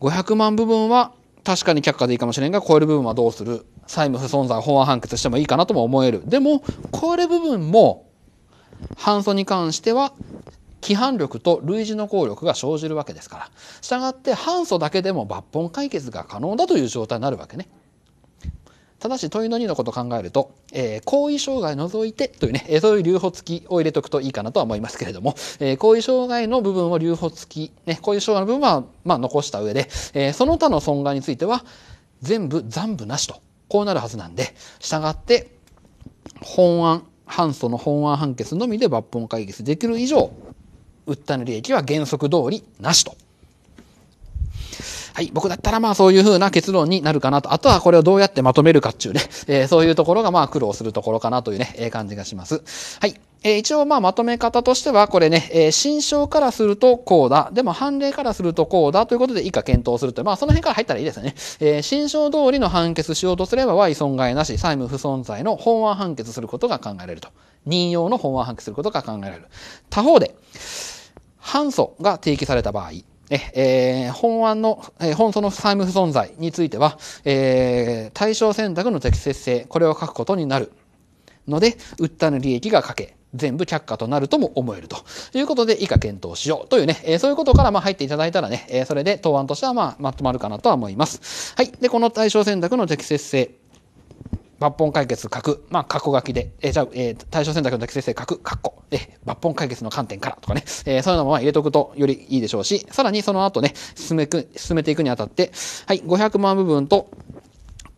500万部分は確かに却下でいいかもしれんが超える部分はどうする債務不存在法案判決してもいいかなとも思えるでも超える部分も反訴に関しては規範力と類似の効力が生じるわけですから従って反訴だけでも抜本解決が可能だという状態になるわけね。ただし問いの2のことを考えると、えー、後遺障害除いてというね、えー、そういう留保付きを入れておくといいかなとは思いますけれども、えー、後遺障害の部分を留保付き、ね、後遺障害の部分は、まあ、残した上で、えー、その他の損害については、全部残部なしと、こうなるはずなんで、従って、本案、反訴の本案判決のみで抜本解決できる以上、訴えの利益は原則通りなしと。はい、僕だったらまあそういうふうな結論になるかなと。あとはこれをどうやってまとめるかっていうね、えー、そういうところがまあ苦労するところかなというね、えー、感じがします。はい。えー、一応まあまとめ方としては、これね、えー、新章からするとこうだ。でも判例からするとこうだということで以下検討すると。まあその辺から入ったらいいですよね。えー、新章通りの判決しようとすれば Y 損害なし、債務不存在の本案判決することが考えられると。任用の本案判決することが考えられる。他方で、反訴が提起された場合、えー、本案の、えー、本その債務不存在については、えー、対象選択の適切性、これを書くことになるので、売ったの利益が書け、全部却下となるとも思えるということで以下検討しようというね、えー、そういうことからまあ入っていただいたらね、えー、それで答案としてはまあまとまるかなとは思います。はい。で、この対象選択の適切性。抜本解決書く。まあ、過去書きで。えー、じゃあ、えー、対象選択の適正性書く。括弧。えー、抜本解決の観点からとかね。えー、そういうのも入れとくとよりいいでしょうし、さらにその後ね、進めく、進めていくにあたって、はい、500万部分と、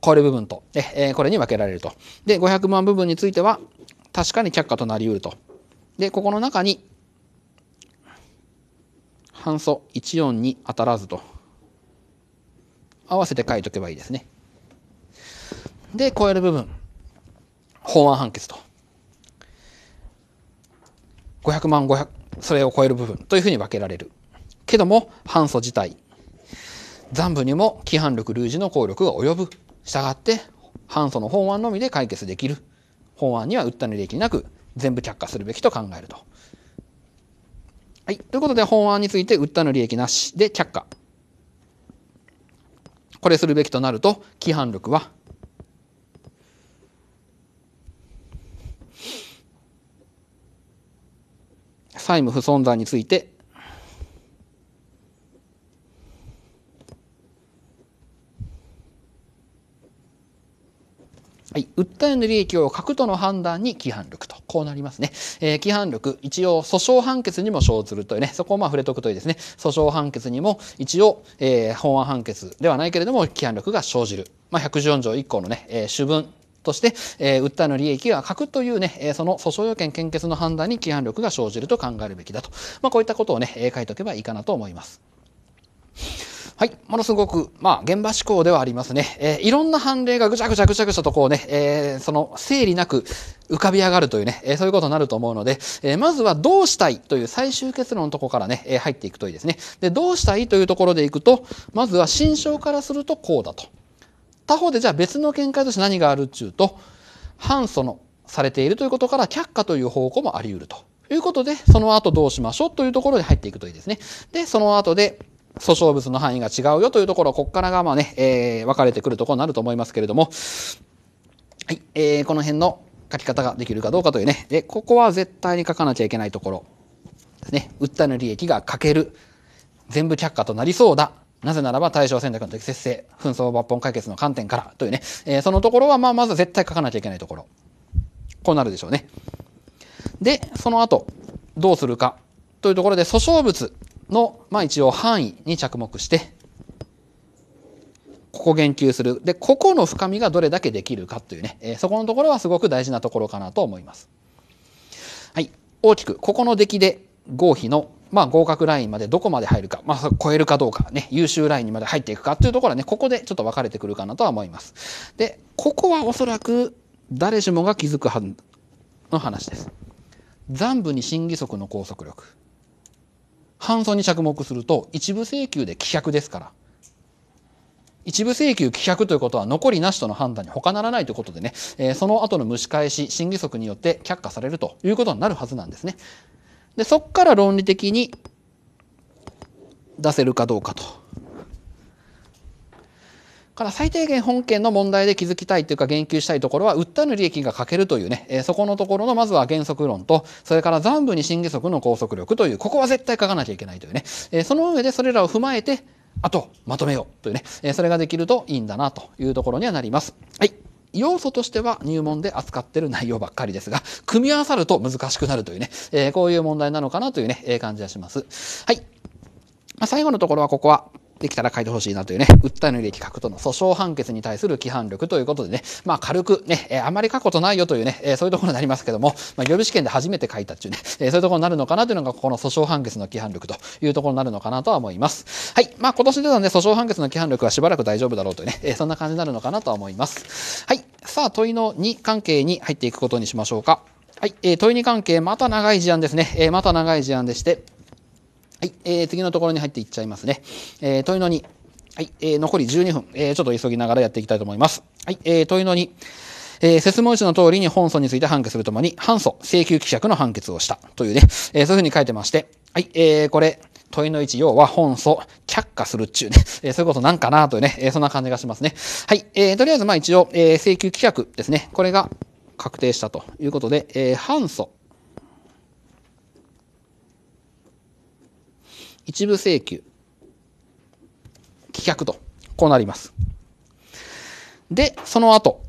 これ部分と、えー、これに分けられると。で、500万部分については、確かに却下となり得ると。で、ここの中に、半素1 4に当たらずと。合わせて書いとけばいいですね。で、超える部分、法案判決と。500万500、それを超える部分というふうに分けられる。けども、反訴自体、残部にも規範力類似の効力が及ぶ。したがって、反訴の法案のみで解決できる。法案には訴える利益なく、全部却下するべきと考えると。はい。ということで、法案について訴える利益なしで却下。これするべきとなると、規範力は債務不存在についてはい、訴えの利益をくとの判断に規範力とこうなりますね、えー、規範力一応訴訟判決にも生ずるというねそこをまあ触れとくといいですね訴訟判決にも一応、えー、法案判決ではないけれども規範力が生じる、まあ、114条1項のね、えー、主文として、えー、売の利益が欠くというね、えー、その訴訟要件献血の判断に規範力が生じると考えるべきだと。まあ、こういったことをね、えー、書いておけばいいかなと思います。はい。ものすごく、まあ、現場思考ではありますね。えー、いろんな判例がぐちゃぐちゃぐちゃぐちゃとこうね、えー、その整理なく浮かび上がるというね、えー、そういうことになると思うので、えまずはどうしたいという最終結論のとこからね、え入っていくといいですね。で、どうしたいというところでいくと、まずは心象からするとこうだと。他方でじゃあ別の見解として何があるっちゅうと反そのされているということから却下という方向もあり得るということでその後どうしましょうというところに入っていくといいですね。でその後で訴訟物の範囲が違うよというところここからがまあね、えー、分かれてくるところになると思いますけれども、はいえー、この辺の書き方ができるかどうかというねでここは絶対に書かなきゃいけないところですね。訴えの利益が欠ける全部却下となりそうだなぜならば対象選択の適切性、紛争抜本解決の観点からというね、えー、そのところはまあまず絶対書かなきゃいけないところ。こうなるでしょうね。で、その後、どうするかというところで、訴訟物の、まあ一応範囲に着目して、ここ言及する。で、ここの深みがどれだけできるかというね、えー、そこのところはすごく大事なところかなと思います。はい。大きく、ここの出来で合否のまあ、合格ラインまでどこまで入るか、まあ、超えるかどうか、ね、優秀ラインにまで入っていくかっていうところはね、ここでちょっと分かれてくるかなとは思います。で、ここはおそらく誰しもが気づくはずの話です。残部に審議則の拘束力。反損に着目すると、一部請求で棄却ですから。一部請求棄却ということは残りなしとの判断に他ならないということでね、えー、その後の蒸し返し、審議則によって却下されるということになるはずなんですね。で、そっから論理的に出せるかどうかと。から最低限本件の問題で気づきたいというか言及したいところは売ったの利益が欠けるというね、えそこのところのまずは原則論とそれから残部に審議則の拘束力というここは絶対書かなきゃいけないというね、えその上でそれらを踏まえてあとまとめようというね、えそれができるといいんだなというところにはなります。はい要素としては入門で扱ってる内容ばっかりですが、組み合わさると難しくなるというね、えー、こういう問題なのかなというね、えー、感じがします。はい。まあ、最後のところはここは、できたら書いてほしいなというね、訴えの履歴書くとの訴訟判決に対する規範力ということでね、まあ軽くね、えー、あまり書くことないよというね、えー、そういうところになりますけども、まあ、予備試験で初めて書いたっていうね、えー、そういうところになるのかなというのが、ここの訴訟判決の規範力というところになるのかなとは思います。はい。まあ今年ではね、訴訟判決の規範力はしばらく大丈夫だろうというね、えー、そんな感じになるのかなとは思います。はい。さあ、問いの2関係に入っていくことにしましょうか。はい。えー、問い2関係、また長い事案ですね。えー、また長い事案でして、はい、えー、次のところに入っていっちゃいますね。えー、問いのに、はい、えー、残り12分、えー、ちょっと急ぎながらやっていきたいと思います。はい、えー、問いのに、えー、説明書の通りに本訴について判決するともに、反訴、請求棄却の判決をしたというね、えー、そういうふうに書いてまして、はい、えー、これ、問いの1、要は本訴、却下するっちゅうね、えー、そういうことなんかなというね、えー、そんな感じがしますね。はい、えー、とりあえずまあ一応、えー、請求規却ですね、これが確定したということで、えー、反訴一部請求、棄却と、こうなります。で、その後、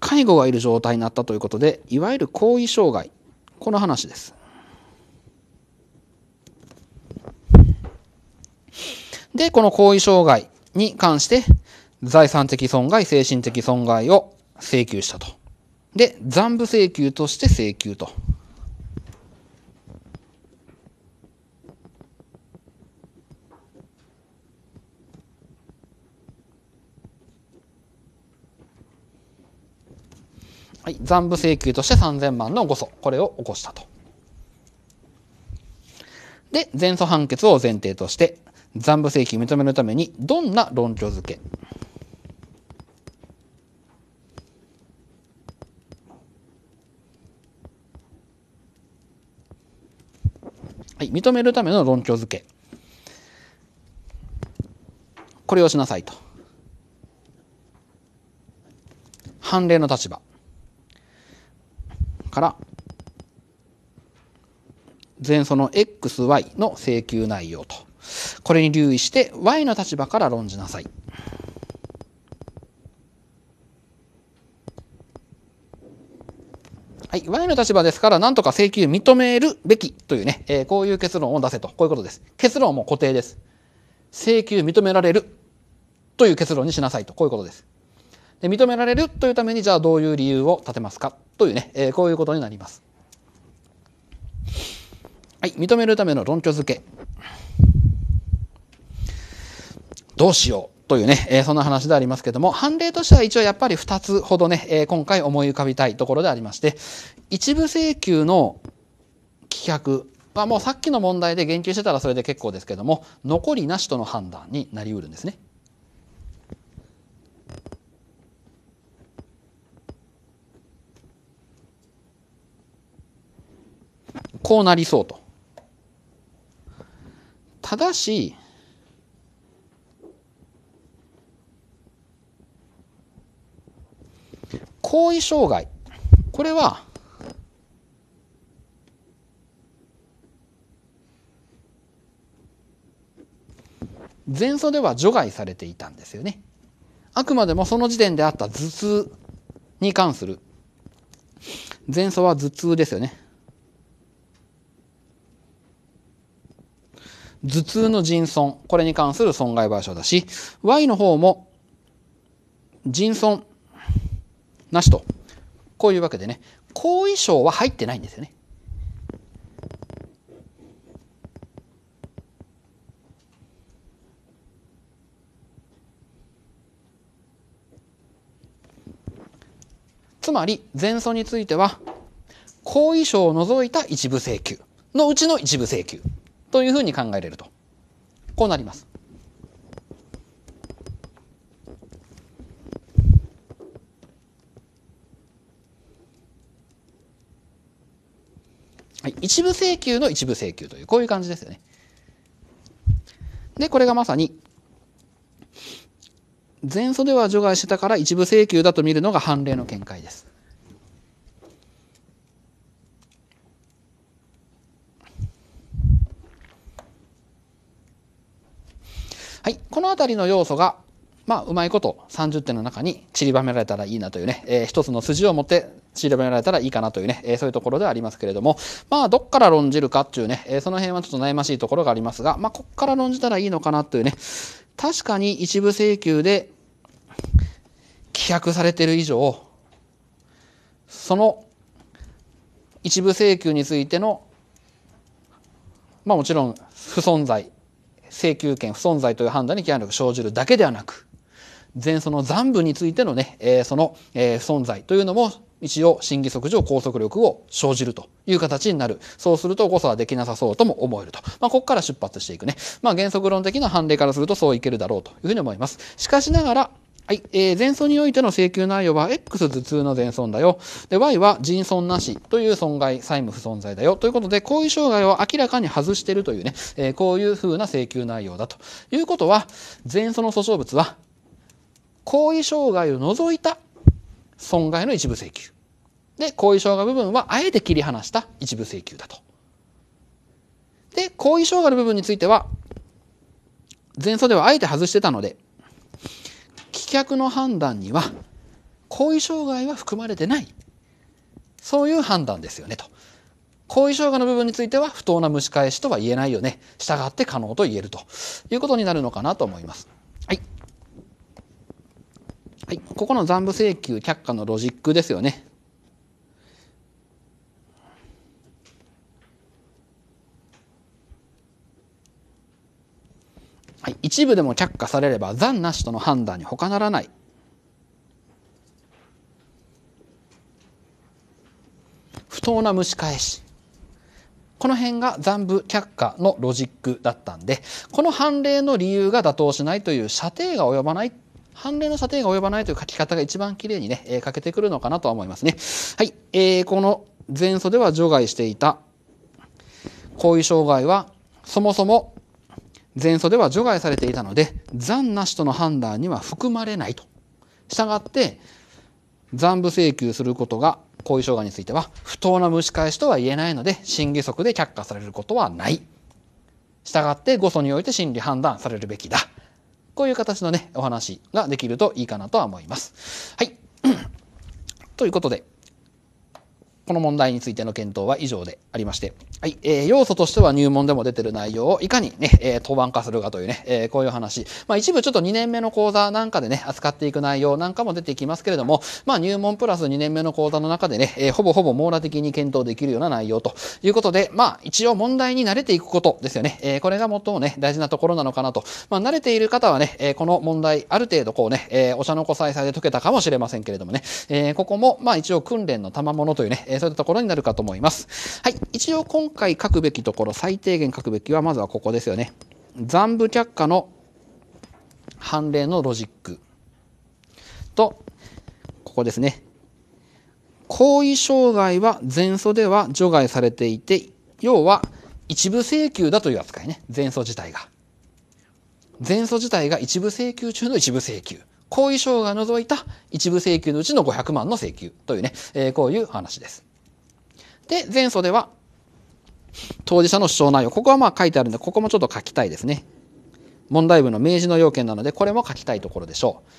介護がいる状態になったということで、いわゆる後遺障害、この話です。で、この後遺障害に関して、財産的損害、精神的損害を請求したと。で、残部請求として請求とはい、残部請求として3000万の誤訴、これを起こしたと。で、前訴判決を前提として、残部請求認めるためにどんな論調づけはい、認めるための論調づけ。これをしなさいと。判例の立場。から前その xy の請求内容とこれに留意して y の立場から論じなさい。はい、y の立場ですから何とか請求認めるべきというね、えー、こういう結論を出せとこういうことです。結論も固定です。請求認められるという結論にしなさいとこういうことです。で認められるというためにじゃあどういう理由を立てますかというね、えー、こういうことになります。はい、認めるための論拠付け。どうしようというね、えー、そんな話でありますけども、判例としては一応やっぱり2つほどね、えー、今回思い浮かびたいところでありまして、一部請求の棄却はもうさっきの問題で言及してたらそれで結構ですけども、残りなしとの判断になりうるんですね。こうなりそうと。ただし、後遺障害。これは、前奏では除外されていたんですよね。あくまでもその時点であった頭痛に関する。前奏は頭痛ですよね。頭痛の腎損、これに関する損害賠償だし、Y の方も腎損なしと、こういうわけでね、後遺症は入ってないんですよね。つまり前損については後遺症を除いた一部請求のうちの一部請求というふうに考えれるとこうなります。はい、一部請求の一部請求というこういう感じですよね。でこれがまさに前袖は除外してたから一部請求だと見るのが判例の見解です。この辺りの要素が、まあ、うまいこと30点の中に散りばめられたらいいなというね、えー、一つの筋を持って散りばめられたらいいかなというね、えー、そういうところではありますけれども、まあ、どっから論じるかっていうね、えー、その辺はちょっと悩ましいところがありますが、まあ、こっから論じたらいいのかなというね、確かに一部請求で規約されている以上、その一部請求についての、まあもちろん不存在請求権不存在という判断に権力が生じるだけではなく、前その残部についてのね、えー、その、えー、不存在というのも一応審議則上拘束力を生じるという形になる。そうすると誤差はできなさそうとも思えると。まあ、ここから出発していくね。まあ、原則論的な判例からするとそういけるだろうというふうに思います。しかしながら、はい。えー、前損においての請求内容は、X 頭痛の前損だよ。で、Y は人損なしという損害、債務不存在だよ。ということで、行為障害を明らかに外してるというね、えー、こういう風な請求内容だということは、前損の訴訟物は、行為障害を除いた損害の一部請求。で、後遺障害部分はあえて切り離した一部請求だと。で、後遺障害の部分については、前奏ではあえて外してたので、棄却の判断には後遺障害は含まれてないそういう判断ですよねと後遺障害の部分については不当な蒸し返しとは言えないよね従って可能と言えるということになるのかなと思います。はい、ここの残部請求却下のロジックですよね。はい、一部でも却下されれば残なしとの判断に他ならない不当な蒸し返しこの辺が残部却下のロジックだったんでこの判例の理由が妥当しないという射程が及ばない判例の射程が及ばないという書き方が一番きれいにね、えー、欠けてくるのかなとは思いますね。はい、えー、この前訴では除外していた後遺障害はそもそも前では除外されていたので残なしとの判断には含まれないと。したがって残部請求することが後遺障害については不当な蒸し返しとは言えないので審議則で却下されることはない。したがって誤訴において審理判断されるべきだ。こういう形のね、お話ができるといいかなとは思います。はい。ということで、この問題についての検討は以上でありまして、はい、えー、要素としては入門でも出てる内容をいかにね、えー、板化するかというね、えー、こういう話。まあ一部ちょっと2年目の講座なんかでね、扱っていく内容なんかも出てきますけれども、まあ入門プラス2年目の講座の中でね、えー、ほぼほぼ網羅的に検討できるような内容ということで、まあ一応問題に慣れていくことですよね。えー、これが最もね、大事なところなのかなと。まあ慣れている方はね、えー、この問題ある程度こうね、えー、お茶の子再々で解けたかもしれませんけれどもね、えー、ここもまあ一応訓練の賜物というね、えー、そういったところになるかと思います。はい、一応今今回書くべきところ、最低限書くべきは、まずはここですよね。残部却下の判例のロジックと、ここですね。行為障害は前訴では除外されていて、要は一部請求だという扱いね。前訴自体が。前訴自体が一部請求中の一部請求。行為障害を除いた一部請求のうちの500万の請求というね、えー、こういう話です。で、前訴では当事者の主張内容。ここはまあ書いてあるんで、ここもちょっと書きたいですね。問題文の明示の要件なので、これも書きたいところでしょう。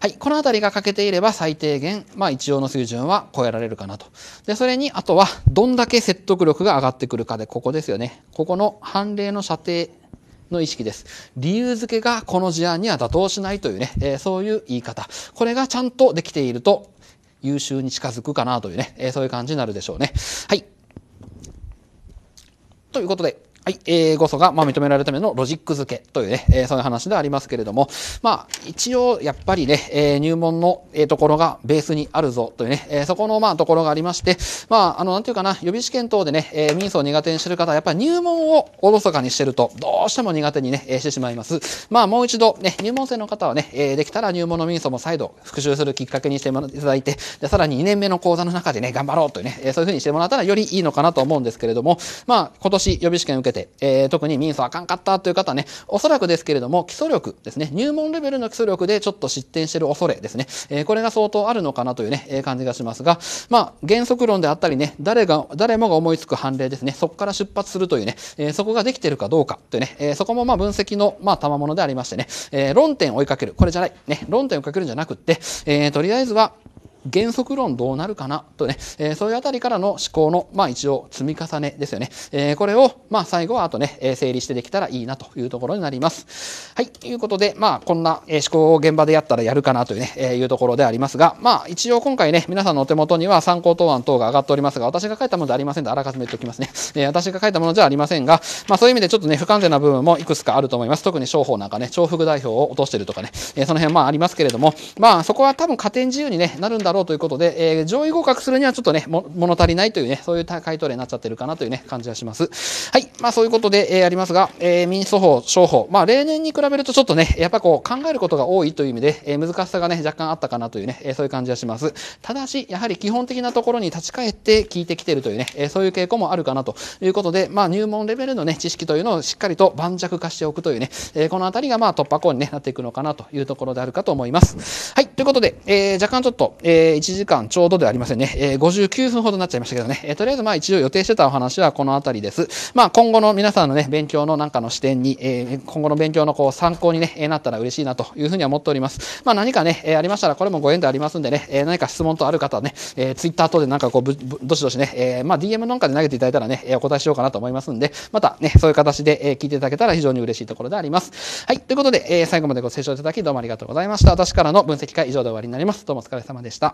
はい、この辺りが欠けていれば最低限、まあ一応の水準は超えられるかなと。で、それに、あとは、どんだけ説得力が上がってくるかで、ここですよね。ここの判例の射程の意識です。理由付けがこの事案には妥当しないというね、えー、そういう言い方。これがちゃんとできていると、優秀に近づくかなというね、えー、そういう感じになるでしょうね。はい。ということではい、えー、ごそが、まあ、認められるためのロジック付けというね、えー、そういう話でありますけれども、まあ、一応、やっぱりね、えー、入門の、えー、ところがベースにあるぞというね、えー、そこの、まあ、ところがありまして、まあ、あの、なんていうかな、予備試験等でね、えー、民訴苦手にしてる方は、やっぱり入門をおろそかにしてると、どうしても苦手にね、えー、してしまいます。まあ、もう一度、ね、入門生の方はね、えー、できたら入門の民訴も再度復習するきっかけにしていただいて、で、さらに2年目の講座の中でね、頑張ろうというね、えー、そういうふうにしてもらったらよりいいのかなと思うんですけれども、まあ、今年予備試験受けて、で、えー、特に民スあかんかったという方はね、おそらくですけれども、基礎力ですね、入門レベルの基礎力でちょっと失点してる恐れですね、えー、これが相当あるのかなというね、えー、感じがしますが、まあ、原則論であったりね、誰が、誰もが思いつく判例ですね、そこから出発するというね、えー、そこができてるかどうかというね、えー、そこもまあ分析の、まあ、賜物でありましてね、えー、論点を追いかける、これじゃない、ね、論点を追いかけるんじゃなくって、えー、とりあえずは、原則論どうなるかなとね、えー、そういうあたりからの思考の、まあ一応積み重ねですよね。えー、これを、まあ最後はあとね、えー、整理してできたらいいなというところになります。はい。ということで、まあこんな、え思考を現場でやったらやるかなというね、えいうところでありますが、まあ一応今回ね、皆さんのお手元には参考答案等が上がっておりますが、私が書いたものではありませんあらかじめ言っておきますね。え私が書いたものじゃありませんが、まあそういう意味でちょっとね、不完全な部分もいくつかあると思います。特に商法なんかね、重複代表を落としてるとかね、えその辺まあありますけれども、まあそこは多分加点自由にね、なるんだだろうということで、えー、上位合格するにはちょっとね、物足りないというね、そういう回答例になっちゃってるかなというね、感じがします。はい。まあそういうことで、えー、ありますが、えー、民訴法、商法。まあ例年に比べるとちょっとね、やっぱこう考えることが多いという意味で、えー、難しさがね、若干あったかなというね、えー、そういう感じがします。ただし、やはり基本的なところに立ち返って聞いてきてるというね、えー、そういう傾向もあるかなということで、まあ入門レベルのね、知識というのをしっかりと盤石化しておくというね、えー、このあたりがまあ突破口に、ね、なっていくのかなというところであるかと思います。はい。ということで、えー、若干ちょっと、えーえー、1時間ちょうどではありませんね。えー、59分ほどになっちゃいましたけどね。えー、とりあえずまあ一応予定してたお話はこの辺りです。まあ今後の皆さんのね、勉強のなんかの視点に、えー、今後の勉強のこう参考にね、えなったら嬉しいなというふうには思っております。まあ何かね、えー、ありましたらこれもご縁でありますんでね、えー、何か質問とある方はね、えー、ツイッター等でなんかこうぶ、ぶどしどしね、えー、まあ DM なんかで投げていただいたらね、えー、お答えしようかなと思いますんで、またね、そういう形で、え聞いていただけたら非常に嬉しいところであります。はい、ということで、えー、最後までご清聴いただきどうもありがとうございました。私からの分析会以上で終わりになります。どうもお疲れ様でした。